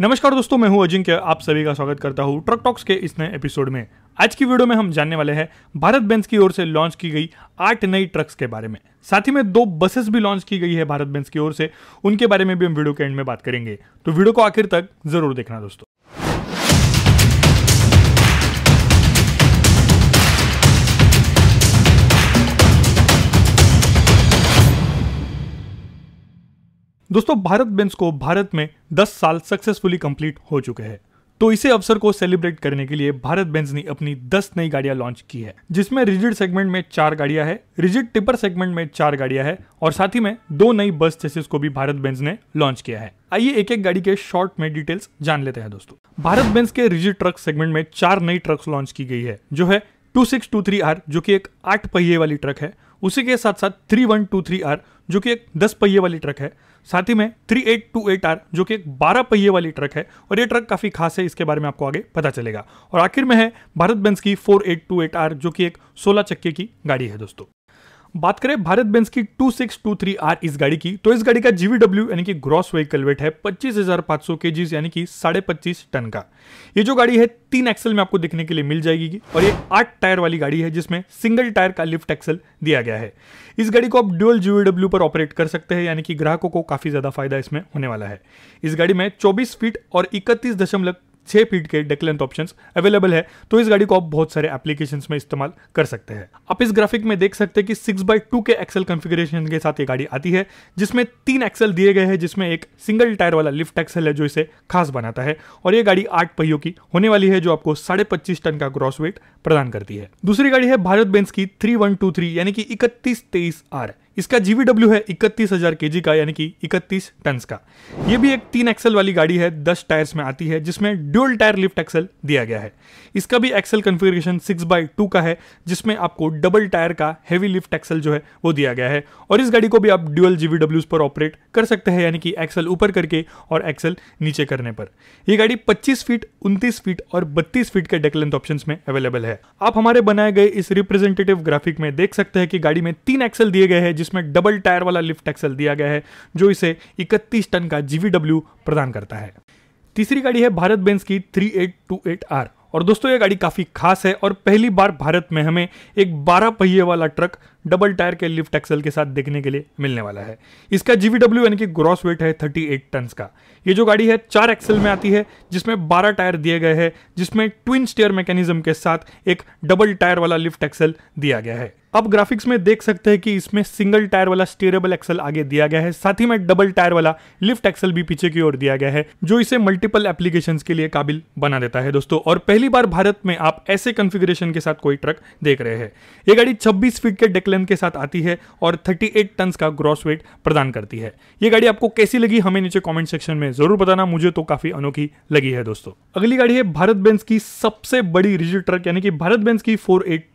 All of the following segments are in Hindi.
नमस्कार दोस्तों मैं हूं अजिंक्य आप सभी का स्वागत करता हूं ट्रक टॉक्स के इस नए एपिसोड में आज की वीडियो में हम जानने वाले हैं भारत बेंस की ओर से लॉन्च की गई आठ नई ट्रक्स के बारे में साथ ही में दो बसेस भी लॉन्च की गई है भारत बेंस की ओर से उनके बारे में भी हम वीडियो के एंड में बात करेंगे तो वीडियो को आखिर तक जरूर देखना दोस्तों दोस्तों भारत बेंस को भारत में 10 साल सक्सेसफुली कंप्लीट हो चुके हैं तो इसे अवसर को सेलिब्रेट करने के लिए भारत बेंस ने अपनी 10 नई गाड़ियां लॉन्च की है जिसमें रिजिड सेगमेंट में चार गाड़ियां है रिजिड टिपर सेगमेंट में चार गाड़ियां है और साथ ही में दो नई बस चेसिस को भी भारत बेंस ने लॉन्च किया है आइए एक एक गाड़ी के शॉर्ट में डिटेल्स जान लेते हैं दोस्तों भारत बेंस के रिजिड ट्रक सेगमेंट में चार नई ट्रक्स लॉन्च की गई है जो है two six two three R जो की एक आठ पहिए वाली ट्रक है उसी के साथ साथ three one two three R जो की एक दस पहिए वाली ट्रक है साथ ही में three eight eight two R जो कि एक बारह पहिए वाली ट्रक है और ये ट्रक काफ़ी खास है इसके बारे में आपको आगे पता चलेगा और आखिर में है भारत बेंस की four eight eight two R जो कि एक सोलह चक्के की गाड़ी है दोस्तों बात करें भारत बेंस की 2623R इस गाड़ी की तो इस गाड़ी का जीवीडब्ल्यू यानी कि ग्रॉस व्हीकल वेट है 25,500 केजीज यानी कि साढ़े पच्चीस टन का ये जो गाड़ी है तीन एक्सल में आपको देखने के लिए मिल जाएगी और ये आठ टायर वाली गाड़ी है जिसमें सिंगल टायर का लिफ्ट एक्सल दिया गया है इस गाड़ी को आप ड्यूअल जीवीडब्ल्यू पर ऑपरेट कर सकते हैं यानी कि ग्राहकों को काफी ज्यादा फायदा इसमें होने वाला है इस गाड़ी में चौबीस फीट और इकतीस छः फीट के डेक लेंथ ऑप्शंस अवेलेबल है तो इस गाड़ी को आप बहुत सारे एप्लीकेशंस में इस्तेमाल कर सकते हैं आप इस ग्राफिक में देख सकते हैं कि सिक्स बाई टू के एक्सल कॉन्फ़िगरेशन के साथ ये गाड़ी आती है जिसमें तीन एक्सल दिए गए हैं जिसमें एक सिंगल टायर वाला लिफ्ट एक्सल है जो इसे खास बनाता है और ये गाड़ी आठ पहियों की होने वाली है जो आपको साढ़े टन का ग्रॉस वेट प्रदान करती है दूसरी गाड़ी है भारत बेंस की थ्री थ्री यानी कि इकतीस तेईस आर इसका जीवी डब्ल्यू है इकतीस हजार के का यानी कि इकतीस टन का ये भी एक तीन एक्सल वाली गाड़ी है दस टायर्स में आती है जिसमें ड्यूल टायर लिफ्ट एक्सल दिया गया है इसका भी axle configuration six by two का है जिसमें आपको डबल टायर का हैवी लिफ्ट एक्सल जो है वो दिया गया है और इस गाड़ी को भी आप ड्यूअल जीवीडब्ल्यू पर ऑपरेट कर सकते हैं यानी कि एक्सल ऊपर करके और एक्सल नीचे करने पर यह गाड़ी पच्चीस फीट उनतीस फीट और बत्तीस फीट के डेकलेंथ ऑप्शन में अवेलेबल है आप हमारे बनाए गए इस रिप्रेजेंटेटिव ग्राफिक में देख सकते हैं कि गाड़ी में तीन एक्सल दिए गए हैं जिस जिसमें डबल टायर वाला लिफ्ट एक्सल दिया गया है जो इसे 31 टन का जीवीडब्ल्यू प्रदान करता है तीसरी गाड़ी है भारत बेंस की 3828R और दोस्तों ये गाड़ी काफ़ी खास है और पहली बार भारत में हमें एक बारह पहिए वाला ट्रक डबल टायर के लिफ्ट एक्सल के साथ देखने के लिए मिलने वाला है इसका जीवीडब्ल्यू यानी कि ग्रॉस वेट है 38 एट टन का ये जो गाड़ी है चार एक्सल में आती है जिसमें 12 टायर दिए गए हैं जिसमें ट्विन स्टेयर मैकेनिज्म के साथ एक डबल टायर वाला लिफ्ट एक्सल दिया गया है अब ग्राफिक्स में देख सकते हैं कि इसमें सिंगल टायर वाला स्टेरेबल एक्सल आगे दिया गया है साथ ही में डबल टायर वाला लिफ्ट एक्सल भी पीछे की ओर दिया गया है जो इसे मल्टीपल एप्लीकेशंस के लिए काबिल बना देता है दोस्तों और पहली बार भारत में आप ऐसे कॉन्फ़िगरेशन के साथ कोई ट्रक देख रहे हैं ये गाड़ी छब्बीस फीट के डेक्लेन टन के साथ आती है और 38 टन का ग्रॉस वेट प्रदान करती है ये गाड़ी आपको कैसी लगी हमें नीचे कॉमेंट सेक्शन में जरूर बताना मुझे तो काफी अनोखी लगी है दोस्तों अगली गाड़ी है भारत बेंस की सबसे बड़ी रिजिट ट्रक यानी कि भारत बेंस की फोर एट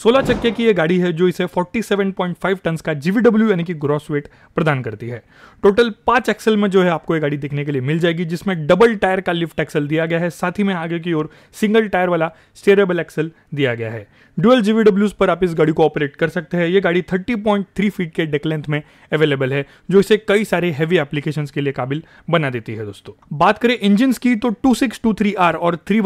16 चक्के की यह गाड़ी है जो इसे 47.5 टन का जीवीडब्ल्यू यानी कि ग्रॉस वेट प्रदान करती है टोटल पांच एक्सल में जो है आपको यह गाड़ी देखने के लिए मिल जाएगी जिसमें डबल टायर का लिफ्ट एक्सल दिया गया है साथ ही में आगे की ओर सिंगल टायर वाला स्टेरेबल एक्सल दिया गया है डुअल जीवीडब्ल्यू पर आप इस गाड़ी को ऑपरेट कर सकते हैं यह गाड़ी थर्टी फीट के डेक लेंथ में अवेलेबल है जो इसे कई सारे हैवी एप्लीकेशन के लिए काबिल बना देती है दोस्तों बात करें इंजिन की तो टू और थ्री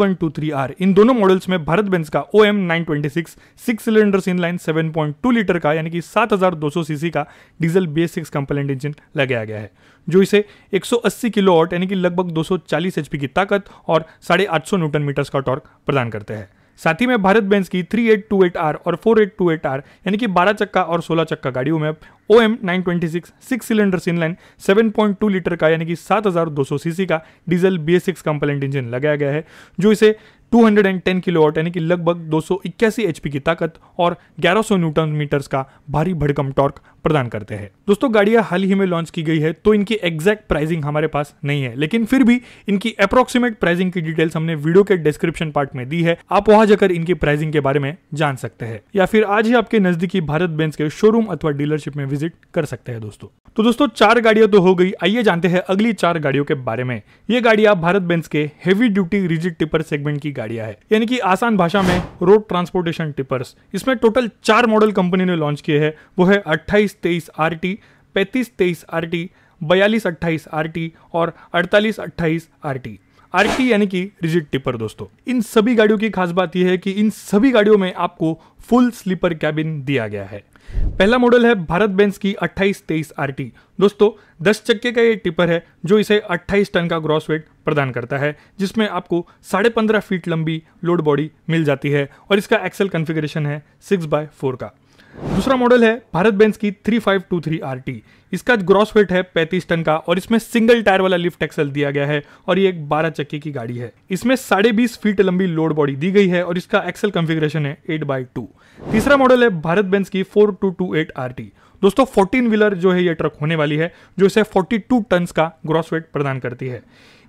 इन दोनों मॉडल्स में भारत बेंस का O M nine twenty six six cylinder in line seven point two litre का यानी कि सात हज़ार दो सौ सीसी का diesel BS six compliant engine लगाया गया है जो इसे एक सौ अस्सी किलो ऑट यानी कि लगभग दो सौ चालीस एच पी की ताकत और साढ़े आठ सौ न्यूटन मीटर्स का टॉर्क प्रदान करते हैं साथ ही में भारत बेंस की 3828R और 4828R यानी कि 12 चक्का और 16 चक्का गाड़ियों में O M nine twenty six six cylinder inline two litre का यानी कि सात हजार दो सौ सीसी का diesel B S six compliant engine लगाया गया है जो इसे 210 किलोवाट यानी कि लगभग दो एचपी की ताकत और 1100 न्यूटन मीटर्स का भारी भड़कम टॉर्क प्रदान करते हैं दोस्तों गाड़ियां हाल ही में लॉन्च की गई है तो इनकी एग्जैक्ट प्राइसिंग हमारे पास नहीं है लेकिन फिर भी इनकी अप्रोक्सीमेट प्राइसिंग की डिटेल्स हमने वीडियो के डिस्क्रिप्शन पार्ट में दी है आप वहां जाकर इनकी प्राइसिंग के बारे में जान सकते हैं या फिर आज ही आपके नजदीकी भारत बेंस के शोरूम अथवा डीलरशिप में विजिट कर सकते हैं दोस्तों तो दोस्तों चार गाड़ियां तो हो गई आइए जानते हैं अगली चार गाड़ियों के बारे में ये गाड़ियां भारत बेंस के heavy duty rigid tipper segment की गाड़ी गाड़ियां है यानी कि आसान भाषा में रोड ट्रांसपोर्टेशन टिपर्स इसमें टोटल चार मॉडल कंपनी ने लॉन्च किए हैं वो है अट्ठाईस तेईस आर टी पैंतीस तेईस आर टी बयालीस अट्ठाईस आर टी और अड़तालीस अट्ठाईस आर टी आर टी यानी कि रिजिट टिपर दोस्तों इन सभी गाड़ियों की खास बात यह है कि इन सभी गाड़ियों में आपको फुल स्लीपर कैबिन दिया गया है पहला मॉडल है भारत बेंस की 2823 आरटी दोस्तों 10 चक्के का ये टिपर है जो इसे 28 टन का ग्रॉस वेट प्रदान करता है जिसमें आपको साढ़े पंद्रह फीट लंबी लोड बॉडी मिल जाती है और इसका एक्सल कन्फिग्रेशन है सिक्स बाय फोर का दूसरा मॉडल है भारत बेंस की 3523 RT इसका ग्रॉस वेट है 35 टन का और इसमें सिंगल टायर वाला लिफ्ट एक्सल दिया गया है और ये एक 12 चक्के की गाड़ी है इसमें साढ़े बीस फीट लंबी लोड बॉडी दी गई है और इसका एक्सल कॉन्फ़िगरेशन है 8 बाई टू तीसरा मॉडल है भारत बेंस की 4228 RT दोस्तों 14 व्हीलर जो है ये ट्रक होने वाली है जो इसे 42 टन का ग्रॉस वेट प्रदान करती है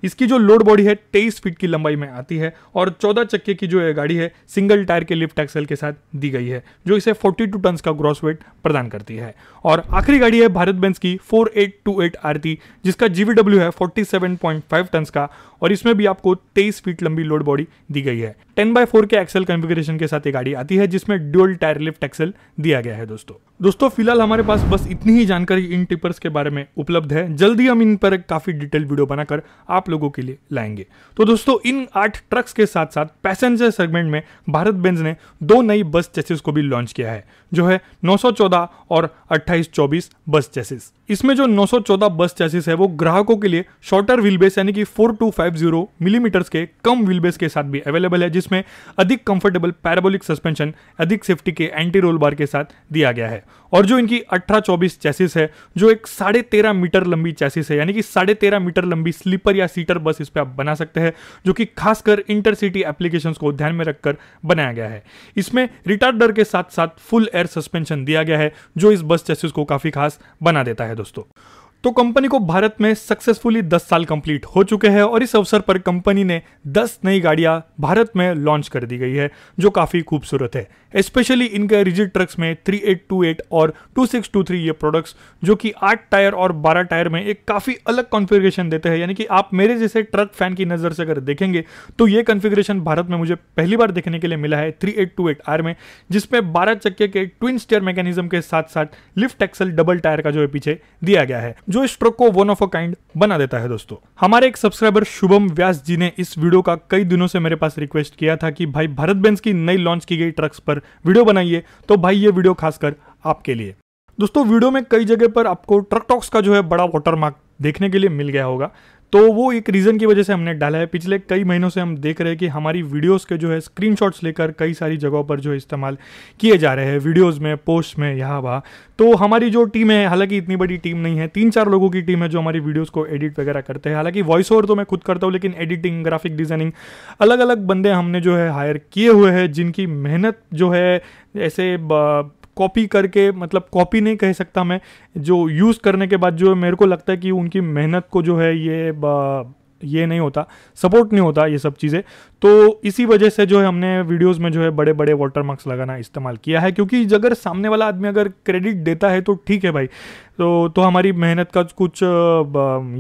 इसकी जो लोड बॉडी है तेईस फीट की लंबाई में आती है और चौदह चक्के की जो गाड़ी है सिंगल टायर के लिफ्ट एक्सल के साथ दी गई है जो इसे फोर्टी टन का ग्रॉस वेट प्रदान करती है और आखिरी गाड़ी है भारत बेंस की 4828 आरती जिसका जीवीडब्ल्यू है 47.5 टन का और इसमें भी आपको तेईस फीट लंबी लोड बॉडी दी गई है टेन बाय फोर के एक्सल कॉन्फ़िगरेशन के साथ ये गाड़ी आती है जिसमें ड्यूअल टायर लिफ्ट एक्सल दिया गया है दोस्तों दोस्तों फिलहाल हमारे पास बस इतनी ही जानकारी इन टिपर्स के बारे में उपलब्ध है जल्दी हम इन पर काफी डिटेल वीडियो बनाकर आप लोगों के लिए लाएंगे तो दोस्तों इन आठ ट्रक्स के साथ साथ पैसेंजर सेगमेंट में भारत बेंज ने दो नई बस चेसिस को भी लॉन्च किया है जो है 914 और 2824 बस चेसिस इसमें जो 914 बस चेसिस है वो ग्राहकों के लिए शॉर्टर व्हील बेस यानी कि 4250 मिलीमीटर mm के कम व्हील बेस के साथ भी अवेलेबल है जिसमें अधिक कंफर्टेबल पैराबोलिक सस्पेंशन अधिक सेफ्टी के एंटी रोल बार के साथ दिया गया है और जो इनकी अठारह चौबीस चैसिस है जो एक साढ़े तेरह मीटर लंबी चैसिस है यानी कि साढ़े तेरह मीटर लंबी स्लीपर या सीटर बस इस पर आप बना सकते हैं जो कि खासकर इंटरसिटी एप्लीकेशन को ध्यान में रखकर बनाया गया है इसमें रिटार्डर के साथ साथ फुल एयर सस्पेंशन दिया गया है जो इस बस चेसिस को काफी खास बना देता है दोस्तों तो कंपनी को भारत में सक्सेसफुली 10 साल कंप्लीट हो चुके हैं और इस अवसर पर कंपनी ने 10 नई गाड़ियां भारत में लॉन्च कर दी गई है जो काफ़ी खूबसूरत है स्पेशली इनके रिजिड ट्रक्स में 3828 और 2623 ये प्रोडक्ट्स जो कि 8 टायर और 12 टायर में एक काफ़ी अलग कॉन्फ़िगरेशन देते हैं यानी कि आप मेरे जैसे ट्रक फैन की नज़र से अगर देखेंगे तो ये कॉन्फ़िगरेशन भारत में मुझे पहली बार देखने के लिए मिला है थ्री आर में जिसमें बारह चक्के के ट्विन स्टेयर मैकेनिज्म के साथ साथ लिफ्ट एक्सल डबल टायर का जो है पीछे दिया गया है जो इस ट्रक को वन ऑफ अ काइंड बना देता है दोस्तों हमारे एक सब्सक्राइबर शुभम व्यास जी ने इस वीडियो का कई दिनों से मेरे पास रिक्वेस्ट किया था कि भाई भारत बेंस की नई लॉन्च की गई ट्रक्स पर वीडियो बनाइए तो भाई ये वीडियो खासकर आपके लिए दोस्तों वीडियो में कई जगह पर आपको ट्रक टॉक्स का जो है बड़ा वाटरमार्क मार्क देखने के लिए मिल गया होगा तो वो एक रीज़न की वजह से हमने डाला है पिछले कई महीनों से हम देख रहे हैं कि हमारी वीडियोस के जो है स्क्रीनशॉट्स लेकर कई सारी जगहों पर जो इस्तेमाल किए जा रहे हैं वीडियोस में पोस्ट में यहाँ वहाँ तो हमारी जो टीम है हालांकि इतनी बड़ी टीम नहीं है तीन चार लोगों की टीम है जो हमारी वीडियोज़ को एडिट वगैरह करते हैं हालांकि वॉइस ओवर तो मैं खुद करता हूँ लेकिन एडिटिंग ग्राफिक डिज़ाइनिंग अलग अलग बंदे हमने जो है हायर किए हुए हैं जिनकी मेहनत जो है ऐसे कॉपी करके मतलब कॉपी नहीं कह सकता मैं जो यूज़ करने के बाद जो है मेरे को लगता है कि उनकी मेहनत को जो है ये ये नहीं होता सपोर्ट नहीं होता ये सब चीज़ें तो इसी वजह से जो है हमने वीडियोस में जो है बड़े बड़े वाटर मार्क्स लगाना इस्तेमाल किया है क्योंकि अगर सामने वाला आदमी अगर क्रेडिट देता है तो ठीक है भाई तो तो हमारी मेहनत का कुछ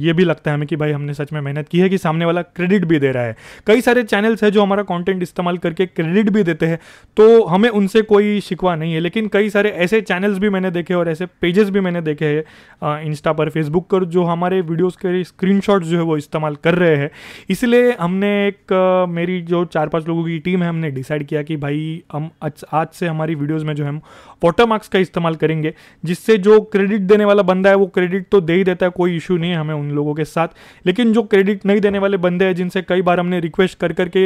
ये भी लगता है हमें कि भाई हमने सच में मेहनत की है कि सामने वाला क्रेडिट भी दे रहा है कई सारे चैनल्स हैं जो हमारा कंटेंट इस्तेमाल करके क्रेडिट भी देते हैं तो हमें उनसे कोई शिकवा नहीं है लेकिन कई सारे ऐसे चैनल्स भी मैंने देखे और ऐसे पेजेस भी मैंने देखे हैं इंस्टा पर फेसबुक पर जो हमारे वीडियोज़ के स्क्रीन जो है वो इस्तेमाल कर रहे हैं इसलिए हमने एक मेरी जो चार पाँच लोगों की टीम है हमने डिसाइड किया कि भाई हम आज से हमारी वीडियोज़ में जो है हम वाटर मार्क्स का इस्तेमाल करेंगे जिससे जो क्रेडिट देने वाला बंदा है वो क्रेडिट तो दे ही देता है कोई इशू नहीं है हमें उन लोगों के साथ लेकिन जो क्रेडिट नहीं देने वाले बंदे हैं जिनसे कई बार हमने रिक्वेस्ट कर करके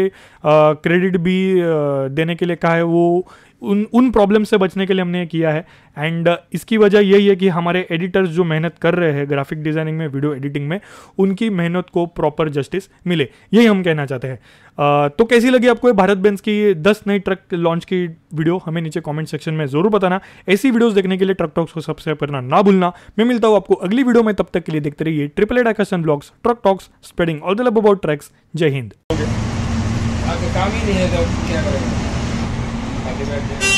क्रेडिट भी आ, देने के लिए कहा है वो उन उन प्रॉब्लम से बचने के लिए हमने किया है एंड uh, इसकी वजह यही है कि हमारे एडिटर्स जो मेहनत कर रहे हैं ग्राफिक डिज़ाइनिंग में वीडियो एडिटिंग में उनकी मेहनत को प्रॉपर जस्टिस मिले यही हम कहना चाहते हैं uh, तो कैसी लगी आपको ये भारत बेंस की दस नई ट्रक लॉन्च की वीडियो हमें नीचे कॉमेंट सेक्शन में जरूर बताना ऐसी वीडियोज़ देखने के लिए ट्रक टॉक्स को सब्सक्राइब करना ना भूलना मैं मिलता हूँ आपको अगली वीडियो में तब तक के लिए देखते रहिए triple ad action blogs truck talks spreading all the love about trucks जय हिंद काम ही नहीं है क्या करेंगे Thank you.